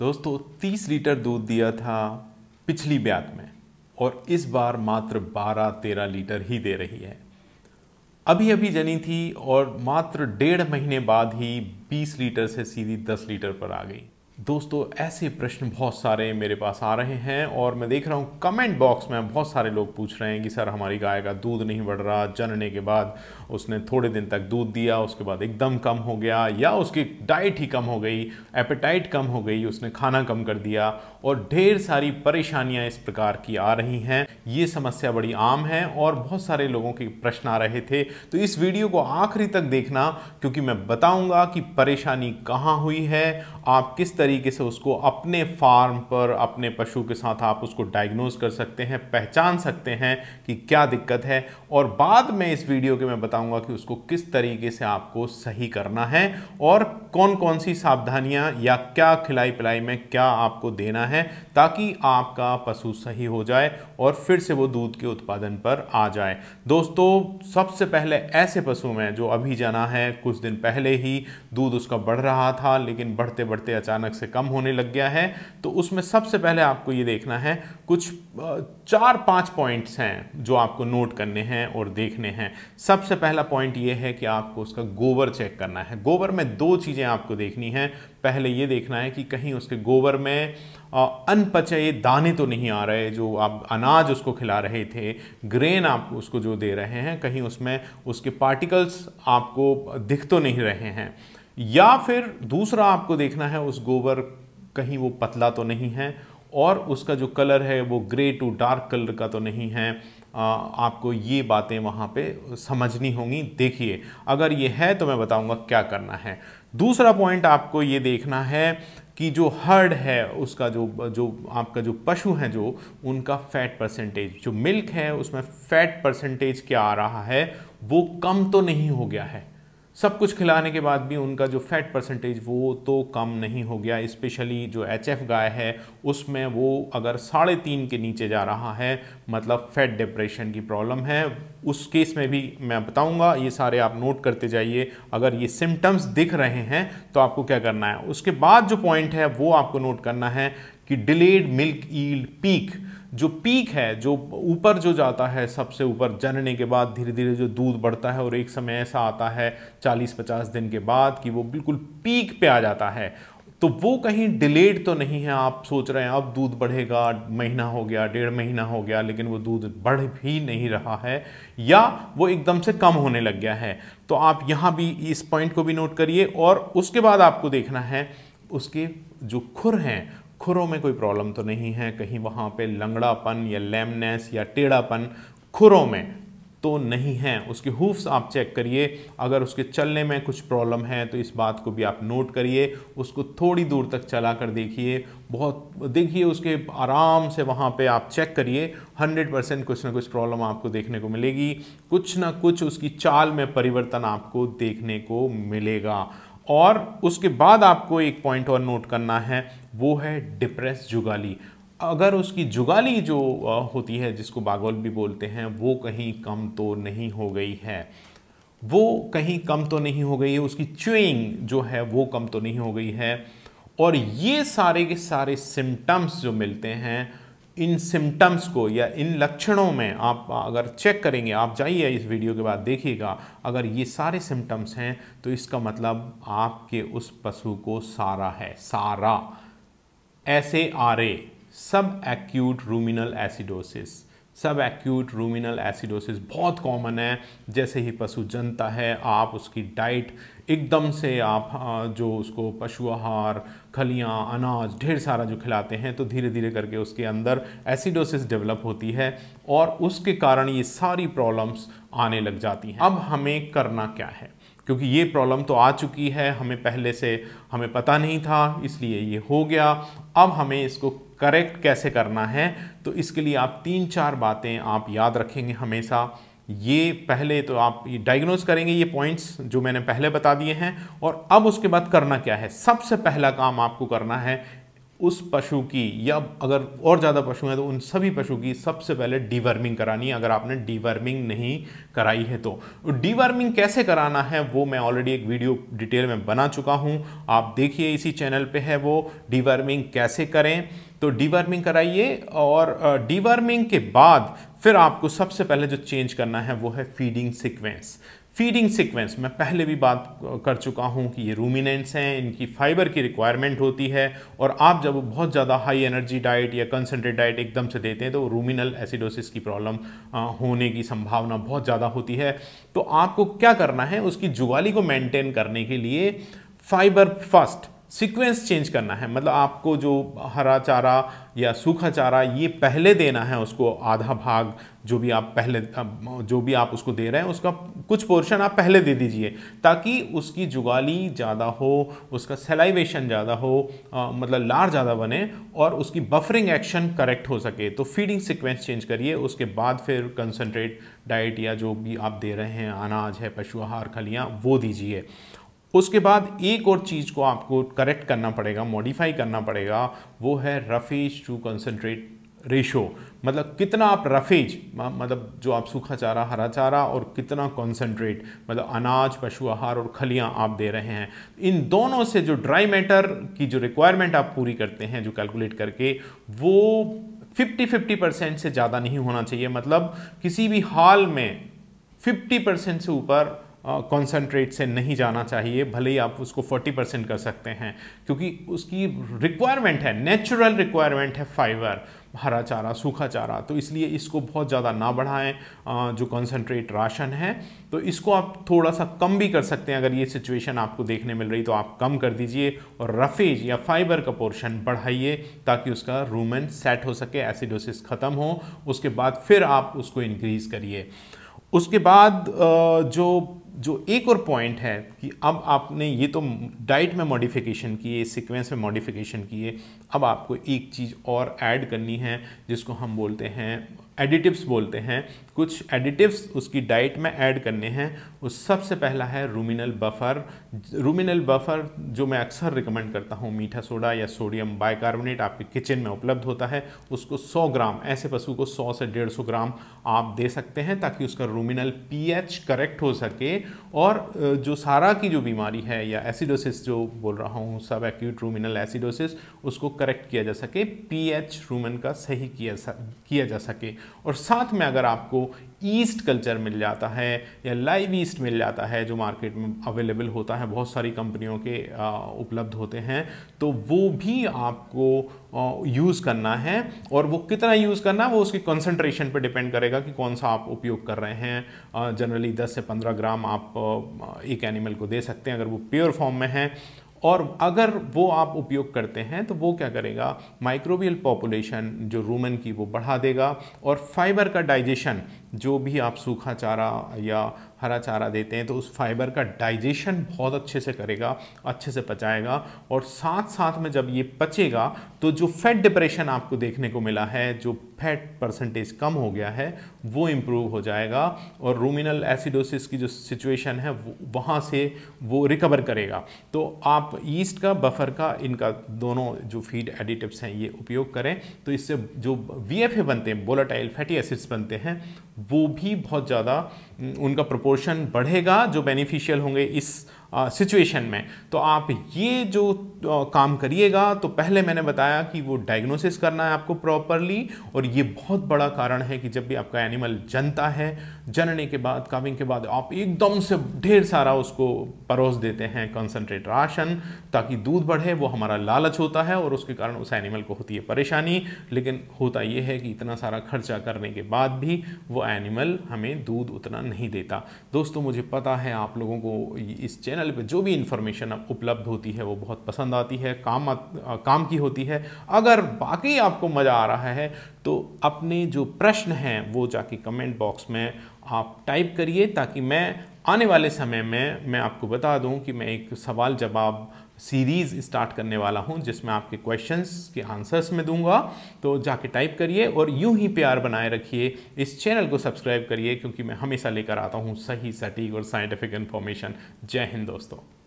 दोस्तों तीस लीटर दूध दिया था पिछली ब्यात में और इस बार मात्र बारह तेरह लीटर ही दे रही है अभी अभी जनी थी और मात्र डेढ़ महीने बाद ही बीस लीटर से सीधी दस लीटर पर आ गई दोस्तों ऐसे प्रश्न बहुत सारे मेरे पास आ रहे हैं और मैं देख रहा हूँ कमेंट बॉक्स में बहुत सारे लोग पूछ रहे हैं कि सर हमारी गाय का दूध नहीं बढ़ रहा जनने के बाद उसने थोड़े दिन तक दूध दिया उसके बाद एकदम कम हो गया या उसकी डाइट ही कम हो गई एपेटाइट कम हो गई उसने खाना कम कर दिया और ढेर सारी परेशानियाँ इस प्रकार की आ रही हैं ये समस्या बड़ी आम है और बहुत सारे लोगों के प्रश्न आ रहे थे तो इस वीडियो को आखिरी तक देखना क्योंकि मैं बताऊँगा कि परेशानी कहाँ हुई है आप किस तरह तरीके से उसको अपने फार्म पर अपने पशु के साथ आप उसको डायग्नोज कर सकते हैं पहचान सकते हैं कि क्या दिक्कत है और बाद में इस वीडियो के मैं बताऊंगा कि उसको किस तरीके से आपको सही करना है और कौन कौन सी सावधानियां या क्या खिलाई पिलाई में क्या आपको देना है ताकि आपका पशु सही हो जाए और फिर से वो दूध के उत्पादन पर आ जाए दोस्तों सबसे पहले ऐसे पशु में जो अभी जाना है कुछ दिन पहले ही दूध उसका बढ़ रहा था लेकिन बढ़ते बढ़ते अचानक से कम होने लग गया है तो उसमें सबसे पहले आपको ये देखना है कुछ चार पाँच पॉइंट्स हैं जो आपको नोट करने हैं और देखने हैं सबसे पहला पॉइंट ये है कि आपको उसका गोबर चेक करना है गोबर में दो चीज़ें आपको देखनी है पहले ये देखना है कि कहीं उसके गोबर में अनपचे दाने तो नहीं आ रहे जो आप अनाज उसको खिला रहे थे ग्रेन आप उसको जो दे रहे हैं कहीं उसमें उसके पार्टिकल्स आपको दिख तो नहीं रहे हैं या फिर दूसरा आपको देखना है उस गोबर कहीं वो पतला तो नहीं है और उसका जो कलर है वो ग्रे टू डार्क कलर का तो नहीं है आ, आपको ये बातें वहाँ पे समझनी होंगी देखिए अगर ये है तो मैं बताऊँगा क्या करना है दूसरा पॉइंट आपको ये देखना है कि जो हर्ड है उसका जो जो आपका जो पशु है जो उनका फैट परसेंटेज जो मिल्क है उसमें फैट परसेंटेज क्या आ रहा है वो कम तो नहीं हो गया है सब कुछ खिलाने के बाद भी उनका जो फैट परसेंटेज वो तो कम नहीं हो गया स्पेशली जो एच गाय है उसमें वो अगर साढ़े तीन के नीचे जा रहा है मतलब फैट डिप्रेशन की प्रॉब्लम है उस केस में भी मैं बताऊंगा ये सारे आप नोट करते जाइए अगर ये सिम्टम्स दिख रहे हैं तो आपको क्या करना है उसके बाद जो पॉइंट है वो आपको नोट करना है कि डिलेड मिल्क ईल पीक जो पीक है जो ऊपर जो जाता है सबसे ऊपर जनने के बाद धीरे धीरे जो दूध बढ़ता है और एक समय ऐसा आता है 40-50 दिन के बाद कि वो बिल्कुल पीक पे आ जाता है तो वो कहीं डिलेड तो नहीं है आप सोच रहे हैं अब दूध बढ़ेगा महीना हो गया डेढ़ महीना हो गया लेकिन वो दूध बढ़ भी नहीं रहा है या वो एकदम से कम होने लग गया है तो आप यहाँ भी इस पॉइंट को भी नोट करिए और उसके बाद आपको देखना है उसके जो खुर हैं खुरों में कोई प्रॉब्लम तो नहीं है कहीं वहाँ पे लंगड़ापन या लेमनेस या टेढ़ापन खुरों में तो नहीं है उसके हूफ्स आप चेक करिए अगर उसके चलने में कुछ प्रॉब्लम है तो इस बात को भी आप नोट करिए उसको थोड़ी दूर तक चला कर देखिए बहुत देखिए उसके आराम से वहाँ पे आप चेक करिए 100 परसेंट कुछ ना कुछ प्रॉब्लम आपको देखने को मिलेगी कुछ ना कुछ उसकी चाल में परिवर्तन आपको देखने को मिलेगा और उसके बाद आपको एक पॉइंट और नोट करना है वो है डिप्रेस जुगाली अगर उसकी जुगाली जो होती है जिसको बागोल भी बोलते हैं वो कहीं कम तो नहीं हो गई है वो कहीं कम तो नहीं हो गई है उसकी च्यूइंग जो है वो कम तो नहीं हो गई है और ये सारे के सारे सिम्टम्स जो मिलते हैं इन सिम्टम्स को या इन लक्षणों में आप अगर चेक करेंगे आप जाइए इस वीडियो के बाद देखिएगा अगर ये सारे सिम्टम्स हैं तो इसका मतलब आपके उस पशु को सारा है सारा ऐसे are a subacute ruminal acidosis subacute ruminal acidosis बहुत कॉमन है जैसे ही पशु जनता है आप उसकी डाइट एकदम से आप जो उसको पशु आहार खलियाँ अनाज ढेर सारा जो खिलाते हैं तो धीरे धीरे करके उसके अंदर एसिडोसिस डेवलप होती है और उसके कारण ये सारी प्रॉब्लम्स आने लग जाती हैं अब हमें करना क्या है क्योंकि ये प्रॉब्लम तो आ चुकी है हमें पहले से हमें पता नहीं था इसलिए ये हो गया अब हमें इसको करेक्ट कैसे करना है तो इसके लिए आप तीन चार बातें आप याद रखेंगे हमेशा ये पहले तो आप ये डायग्नोज करेंगे ये पॉइंट्स जो मैंने पहले बता दिए हैं और अब उसके बाद करना क्या है सबसे पहला काम आपको करना है उस पशु की या अगर और ज़्यादा पशु हैं तो उन सभी पशु की सबसे पहले डीवर्मिंग करानी है अगर आपने डीवर्मिंग नहीं कराई है तो डीवर्मिंग कैसे कराना है वो मैं ऑलरेडी एक वीडियो डिटेल में बना चुका हूँ आप देखिए इसी चैनल पे है वो डीवर्मिंग कैसे करें तो डीवर्मिंग कराइए और डीवर्मिंग के बाद फिर आपको सबसे पहले जो चेंज करना है वो है फीडिंग सीक्वेंस फीडिंग सीक्वेंस मैं पहले भी बात कर चुका हूँ कि ये रूमिनेंट्स हैं इनकी फाइबर की रिक्वायरमेंट होती है और आप जब बहुत ज़्यादा हाई एनर्जी डाइट या कंसनट्रेट डाइट एकदम से देते हैं तो रूमिनल एसिडोसिस की प्रॉब्लम होने की संभावना बहुत ज़्यादा होती है तो आपको क्या करना है उसकी जुगाली को मेंटेन करने के लिए फाइबर फर्स्ट सीक्वेंस चेंज करना है मतलब आपको जो हरा चारा या सूखा चारा ये पहले देना है उसको आधा भाग जो भी आप पहले जो भी आप उसको दे रहे हैं उसका कुछ पोर्शन आप पहले दे दीजिए ताकि उसकी जुगाली ज़्यादा हो उसका सेलाइवेशन ज़्यादा हो आ, मतलब लार ज़्यादा बने और उसकी बफरिंग एक्शन करेक्ट हो सके तो फीडिंग सिक्वेंस चेंज करिए उसके बाद फिर कंसनट्रेट डाइट या जो भी आप दे रहे हैं अनाज है पशु आहार खलियाँ वो दीजिए उसके बाद एक और चीज़ को आपको करेक्ट करना पड़ेगा मॉडिफाई करना पड़ेगा वो है रफेज टू कंसनट्रेट रेशो मतलब कितना आप रफेज मतलब जो आप सूखा चारा हरा चारा और कितना कंसंट्रेट मतलब अनाज पशु आहार और खलियाँ आप दे रहे हैं इन दोनों से जो ड्राई मैटर की जो रिक्वायरमेंट आप पूरी करते हैं जो कैलकुलेट करके वो 50 50 परसेंट से ज़्यादा नहीं होना चाहिए मतलब किसी भी हाल में 50 परसेंट से ऊपर कॉन्सेंट्रेट से नहीं जाना चाहिए भले ही आप उसको 40 परसेंट कर सकते हैं क्योंकि उसकी रिक्वायरमेंट है नेचुरल रिक्वायरमेंट है फाइबर हरा चारा सूखा चारा तो इसलिए इसको बहुत ज़्यादा ना बढ़ाएं जो कॉन्सेंट्रेट राशन है तो इसको आप थोड़ा सा कम भी कर सकते हैं अगर ये सिचुएशन आपको देखने मिल रही तो आप कम कर दीजिए और रफेज या फाइबर का पोर्शन बढ़ाइए ताकि उसका रूमन सेट हो सके एसिडोसिस ख़त्म हो उसके बाद फिर आप उसको इनक्रीज़ करिए उसके बाद जो जो एक और पॉइंट है कि अब आपने ये तो डाइट में मॉडिफिकेशन किए सीक्वेंस में मॉडिफिकेशन किए अब आपको एक चीज़ और ऐड करनी है जिसको हम बोलते हैं एडिटिव्स बोलते हैं कुछ एडिटिव्स उसकी डाइट में ऐड करने हैं उस सबसे पहला है रूमिनल बफर रूमिनल बफर जो मैं अक्सर रिकमेंड करता हूँ मीठा सोडा या सोडियम बाइकार्बोनेट आपके किचन में उपलब्ध होता है उसको 100 ग्राम ऐसे पशु को 100 से 150 ग्राम आप दे सकते हैं ताकि उसका रूमिनल पीएच करेक्ट हो सके और जो सारा की जो बीमारी है या एसिडोसिस जो बोल रहा हूँ सब एक्यूट रूमिनल एसिडोसिस उसको करेक्ट किया जा सके पी रूमन का सही किया किया जा सके और साथ में अगर आपको ईस्ट कल्चर मिल जाता है या लाइव ईस्ट मिल जाता है जो मार्केट में अवेलेबल होता है बहुत सारी कंपनियों के उपलब्ध होते हैं तो वो भी आपको यूज़ करना है और वो कितना यूज़ करना है वो उसकी कंसंट्रेशन पे डिपेंड करेगा कि कौन सा आप उपयोग कर रहे हैं जनरली 10 से 15 ग्राम आप एक एनिमल को दे सकते हैं अगर वो प्योर फॉर्म में है और अगर वो आप उपयोग करते हैं तो वो क्या करेगा माइक्रोबियल पॉपुलेशन जो रूमन की वो बढ़ा देगा और फाइबर का डाइजेशन जो भी आप सूखा चारा या हरा चारा देते हैं तो उस फाइबर का डाइजेशन बहुत अच्छे से करेगा अच्छे से पचाएगा और साथ साथ में जब ये पचेगा तो जो फैट डिप्रेशन आपको देखने को मिला है जो फैट परसेंटेज कम हो गया है वो इम्प्रूव हो जाएगा और रूमिनल एसिडोसिस की जो सिचुएशन है वहाँ से वो रिकवर करेगा तो आप ईस्ट का बफर का इनका दोनों जो फीड एडिटिव्स हैं ये उपयोग करें तो इससे जो वी बनते हैं बोलाटाइल फैटी एसिड्स बनते हैं वो भी बहुत ज़्यादा उनका प्रपोर्शन बढ़ेगा जो बेनिफिशियल होंगे इस सिचुएशन में तो आप ये जो आ, काम करिएगा तो पहले मैंने बताया कि वो डायग्नोसिस करना है आपको प्रॉपरली और ये बहुत बड़ा कारण है कि जब भी आपका एनिमल जनता है जनने के बाद काविंग के बाद आप एकदम से ढेर सारा उसको परोस देते हैं कंसनट्रेट राशन ताकि दूध बढ़े वो हमारा लालच होता है और उसके कारण उस एनिमल को होती है परेशानी लेकिन होता ये है कि इतना सारा खर्चा करने के बाद भी वो एनिमल हमें दूध उतना नहीं देता दोस्तों मुझे पता है आप लोगों को इस चैनल चैनल पे जो भी इन्फॉर्मेशन उपलब्ध होती है वो बहुत पसंद आती है काम आ, काम की होती है अगर बाकी आपको मज़ा आ रहा है तो अपने जो प्रश्न हैं वो जाके कमेंट बॉक्स में आप टाइप करिए ताकि मैं आने वाले समय में मैं आपको बता दूं कि मैं एक सवाल जवाब सीरीज़ स्टार्ट करने वाला हूं जिसमें आपके क्वेश्चंस के आंसर्स में दूंगा तो जाके टाइप करिए और यूं ही प्यार बनाए रखिए इस चैनल को सब्सक्राइब करिए क्योंकि मैं हमेशा लेकर आता हूं सही सटीक और साइंटिफिक इन्फॉर्मेशन जय हिंद दोस्तों